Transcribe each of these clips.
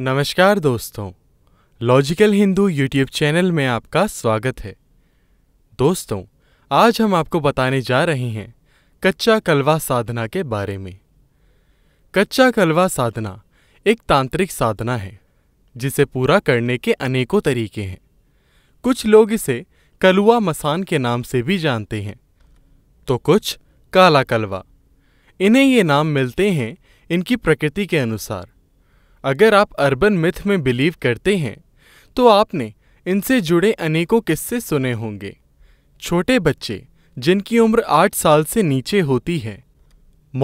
नमस्कार दोस्तों logical Hindu YouTube channel में आपका स्वागत है दोस्तों आज हम आपको बताने जा रहे हैं कच्चा कलवा साधना के बारे में कच्चा कलवा साधना एक तांत्रिक साधना है जिसे पूरा करने के अनेकों तरीके हैं कुछ लोग इसे कलुआ मसान के नाम से भी जानते हैं तो कुछ काला कलवा इन्हें ये नाम मिलते हैं इनकी प्रकृति के अनुसार अगर आप अर्बन मिथ में बिलीव करते हैं तो आपने इनसे जुड़े अनेकों किस्से सुने होंगे छोटे बच्चे जिनकी उम्र आठ साल से नीचे होती है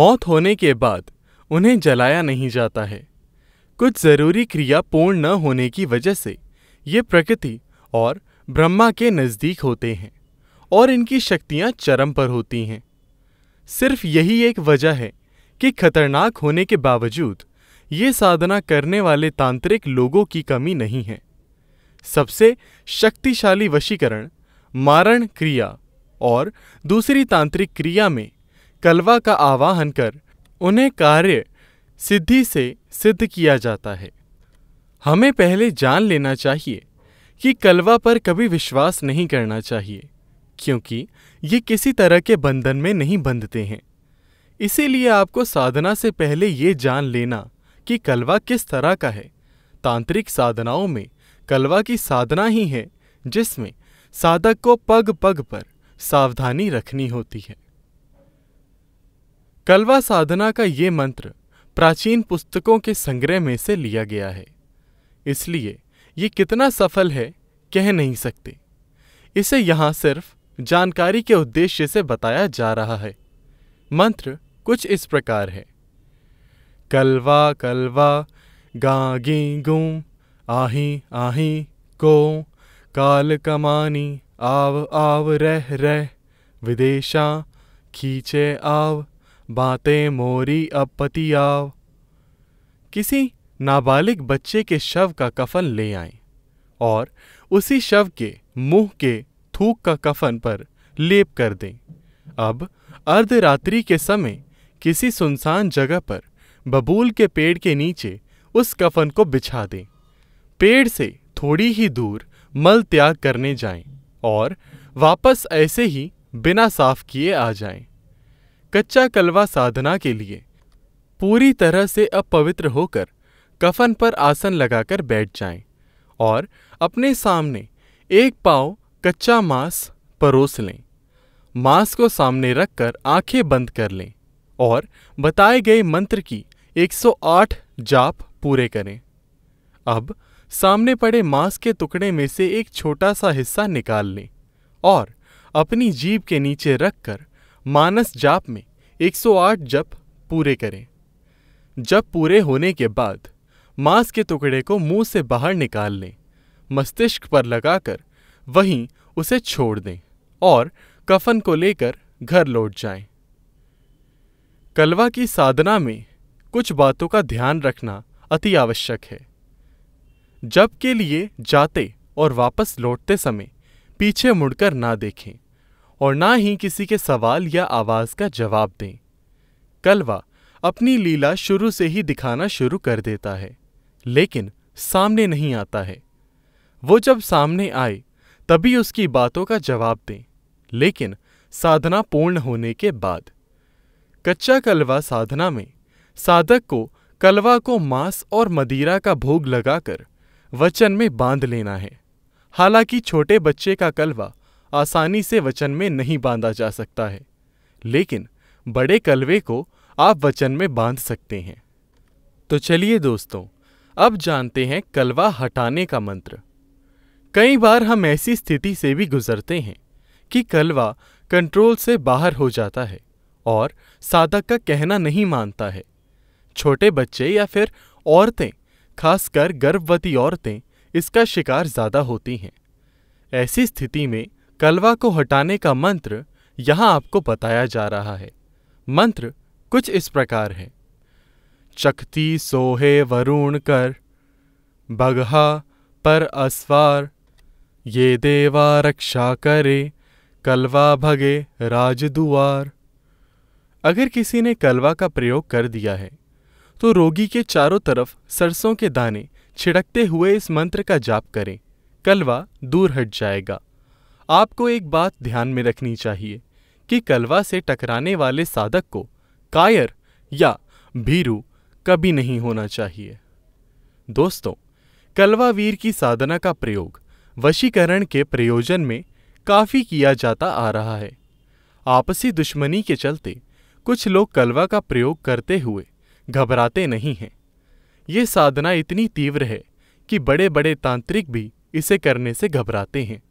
मौत होने के बाद उन्हें जलाया नहीं जाता है कुछ ज़रूरी क्रिया पूर्ण न होने की वजह से ये प्रकृति और ब्रह्मा के नज़दीक होते हैं और इनकी शक्तियाँ चरम पर होती हैं सिर्फ यही एक वजह है कि खतरनाक होने के बावजूद ये साधना करने वाले तांत्रिक लोगों की कमी नहीं है सबसे शक्तिशाली वशीकरण मारण क्रिया और दूसरी तांत्रिक क्रिया में कलवा का आवाहन कर उन्हें कार्य सिद्धि से सिद्ध किया जाता है हमें पहले जान लेना चाहिए कि कलवा पर कभी विश्वास नहीं करना चाहिए क्योंकि ये किसी तरह के बंधन में नहीं बंधते हैं इसीलिए आपको साधना से पहले ये जान लेना कि कलवा किस तरह का है तांत्रिक साधनाओं में कलवा की साधना ही है जिसमें साधक को पग पग पर सावधानी रखनी होती है कलवा साधना का ये मंत्र प्राचीन पुस्तकों के संग्रह में से लिया गया है इसलिए ये कितना सफल है कह नहीं सकते इसे यहाँ सिर्फ जानकारी के उद्देश्य से बताया जा रहा है मंत्र कुछ इस प्रकार है कलवा कलवा गागी गुम आही आही को काल कमानी आव आव रह रह विदेशा खींचे आव बातें मोरी अपति आव किसी नाबालिग बच्चे के शव का कफन ले आए और उसी शव के मुंह के थूक का कफन पर लेप कर दें अब अर्धरात्रि के समय किसी सुनसान जगह पर बबूल के पेड़ के नीचे उस कफन को बिछा दें पेड़ से थोड़ी ही दूर मल त्याग करने जाएं और वापस ऐसे ही बिना साफ किए आ जाएं। कच्चा कलवा साधना के लिए पूरी तरह से अपवित्र होकर कफन पर आसन लगाकर बैठ जाएं और अपने सामने एक पाव कच्चा मांस परोस लें मांस को सामने रखकर आंखें बंद कर लें और बताए गए मंत्र की 108 जाप पूरे करें अब सामने पड़े मांस के टुकड़े में से एक छोटा सा हिस्सा निकाल लें और अपनी जीप के नीचे रखकर मानस जाप में 108 जप पूरे करें जप पूरे होने के बाद मांस के टुकड़े को मुंह से बाहर निकाल लें मस्तिष्क पर लगाकर वहीं उसे छोड़ दें और कफन को लेकर घर लौट जाएं। कलवा की साधना में कुछ बातों का ध्यान रखना अति आवश्यक है जब के लिए जाते और वापस लौटते समय पीछे मुड़कर ना देखें और ना ही किसी के सवाल या आवाज़ का जवाब दें कलवा अपनी लीला शुरू से ही दिखाना शुरू कर देता है लेकिन सामने नहीं आता है वो जब सामने आए तभी उसकी बातों का जवाब दें लेकिन साधना पूर्ण होने के बाद कच्चा कलवा साधना में साधक को कलवा को मांस और मदिरा का भोग लगाकर वचन में बांध लेना है हालांकि छोटे बच्चे का कलवा आसानी से वचन में नहीं बांधा जा सकता है लेकिन बड़े कलवे को आप वचन में बांध सकते हैं तो चलिए दोस्तों अब जानते हैं कलवा हटाने का मंत्र कई बार हम ऐसी स्थिति से भी गुजरते हैं कि कलवा कंट्रोल से बाहर हो जाता है और साधक का कहना नहीं मानता है छोटे बच्चे या फिर औरतें, खासकर गर्भवती औरतें, इसका शिकार ज़्यादा होती हैं। ऐसी स्थिति में कलवा को हटाने का मंत्र यहां आपको बताया जा रहा है। मंत्र कुछ इस प्रकार है चकती सोहे वरुण कर बगहा पर अस्वार ये देवा रक्षा करे कलवा भगे राज दुआर अगर किसी ने कलवा का प्रयोग कर दिया है तो रोगी के चारों तरफ सरसों के दाने छिड़कते हुए इस मंत्र का जाप करें कलवा दूर हट जाएगा आपको एक बात ध्यान में रखनी चाहिए कि कलवा से टकराने वाले साधक को कायर या भीरू कभी नहीं होना चाहिए दोस्तों कलवा वीर की साधना का प्रयोग वशीकरण के प्रयोजन में काफ़ी किया जाता आ रहा है आपसी दुश्मनी के चलते कुछ लोग कलवा का प्रयोग करते हुए घबराते नहीं हैं ये साधना इतनी तीव्र है कि बड़े बड़े तांत्रिक भी इसे करने से घबराते हैं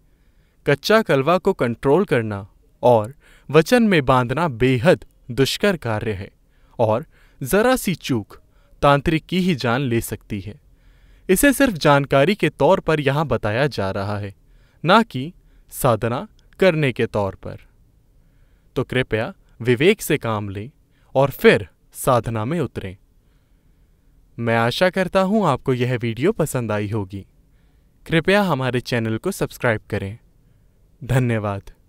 कच्चा कलवा को कंट्रोल करना और वचन में बांधना बेहद दुष्कर कार्य है और जरा सी चूक तांत्रिक की ही जान ले सकती है इसे सिर्फ जानकारी के तौर पर यहां बताया जा रहा है ना कि साधना करने के तौर पर तो कृपया विवेक से काम लें और फिर साधना में उतरें मैं आशा करता हूं आपको यह वीडियो पसंद आई होगी कृपया हमारे चैनल को सब्सक्राइब करें धन्यवाद